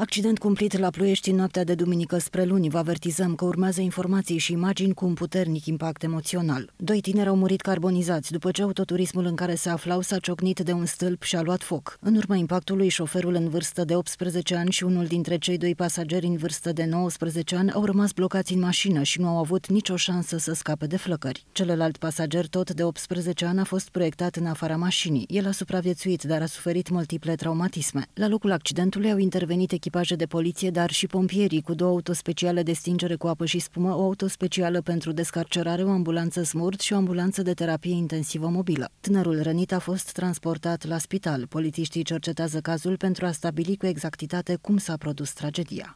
Accident cumplit la Ploiești în noaptea de duminică spre luni. Vă avertizăm că urmează informații și imagini cu un puternic impact emoțional. Doi tineri au murit carbonizați după ce autoturismul în care se aflau s-a ciocnit de un stâlp și a luat foc. În urma impactului, șoferul în vârstă de 18 ani și unul dintre cei doi pasageri în vârstă de 19 ani au rămas blocați în mașină și nu au avut nicio șansă să scape de flăcări. Celălalt pasager, tot de 18 ani, a fost proiectat în afara mașinii. El a supraviețuit, dar a suferit multiple traumatisme. La locul accidentului au intervenit echipaje de poliție, dar și pompierii, cu două autospeciale de stingere cu apă și spumă, o autospecială pentru descarcerare, o ambulanță smurt și o ambulanță de terapie intensivă mobilă. Tânărul rănit a fost transportat la spital. Polițiștii cercetează cazul pentru a stabili cu exactitate cum s-a produs tragedia.